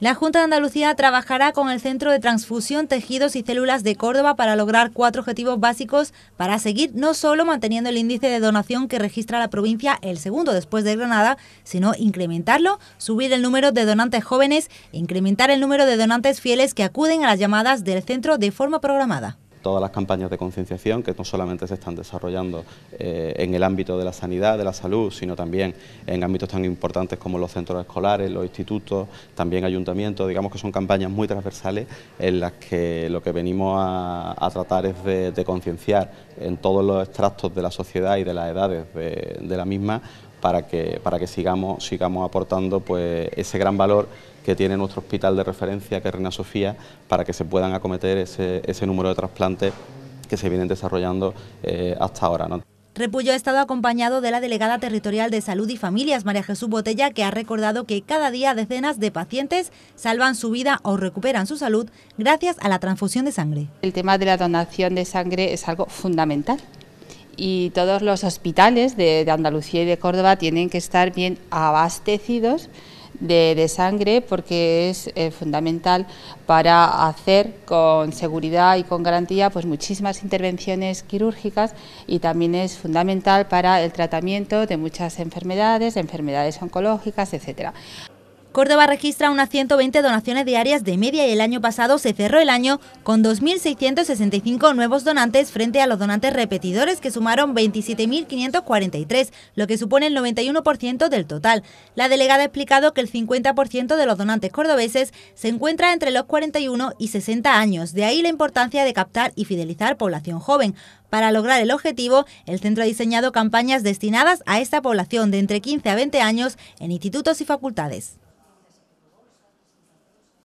La Junta de Andalucía trabajará con el Centro de Transfusión, Tejidos y Células de Córdoba para lograr cuatro objetivos básicos para seguir no solo manteniendo el índice de donación que registra la provincia el segundo después de Granada, sino incrementarlo, subir el número de donantes jóvenes, e incrementar el número de donantes fieles que acuden a las llamadas del centro de forma programada todas las campañas de concienciación que no solamente se están desarrollando eh, en el ámbito de la sanidad, de la salud, sino también en ámbitos tan importantes como los centros escolares, los institutos, también ayuntamientos, digamos que son campañas muy transversales en las que lo que venimos a, tratar es de, concienciar en todos los extractos de la sociedad y de las edades de la misma para que, para que sigamos, sigamos aportando pues, ese gran valor que tiene nuestro hospital de referencia, que es Reina Sofía, para que se puedan acometer ese, número de trasplantes que se vienen desarrollando eh, hasta ahora. Repullo ha estado acompañado de la delegada territorial de Salud y Familias, María Jesús Botella, que ha recordado que cada día decenas de pacientes salvan su vida o recuperan su salud gracias a la transfusión de sangre. El tema de la donación de sangre es algo fundamental y todos los hospitales de, Andalucía y de Córdoba tienen que estar bien abastecidos de, sangre porque es eh, fundamental para hacer con seguridad y con garantía pues muchísimas intervenciones quirúrgicas y también es fundamental para el tratamiento de muchas enfermedades, enfermedades oncológicas, etcétera. Córdoba registra unas 120 donaciones diarias de media y el año pasado se cerró el año con 2.665 nuevos donantes frente a los donantes repetidores que sumaron 27.543, lo que supone el 91% del total. La delegada ha explicado que el 50% de los donantes cordobeses se encuentra entre los 41 y 60 años, de ahí la importancia de captar y fidelizar población joven. Para lograr el objetivo, el centro ha diseñado campañas destinadas a esta población de entre 15 a 20 años en institutos y facultades.